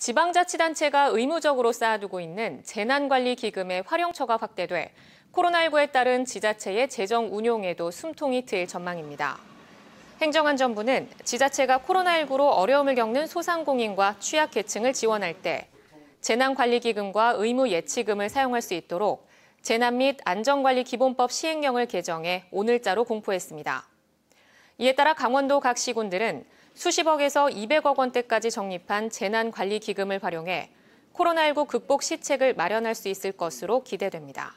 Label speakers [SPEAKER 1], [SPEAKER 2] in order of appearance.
[SPEAKER 1] 지방자치단체가 의무적으로 쌓아두고 있는 재난관리기금의 활용처가 확대돼 코로나19에 따른 지자체의 재정 운용에도 숨통이 트일 전망입니다. 행정안전부는 지자체가 코로나19로 어려움을 겪는 소상공인과 취약계층을 지원할 때 재난관리기금과 의무예치금을 사용할 수 있도록 재난 및 안전관리기본법 시행령을 개정해 오늘자로 공포했습니다. 이에 따라 강원도 각 시군들은 수십억에서 200억 원대까지 적립한 재난관리기금을 활용해 코로나19 극복 시책을 마련할 수 있을 것으로 기대됩니다.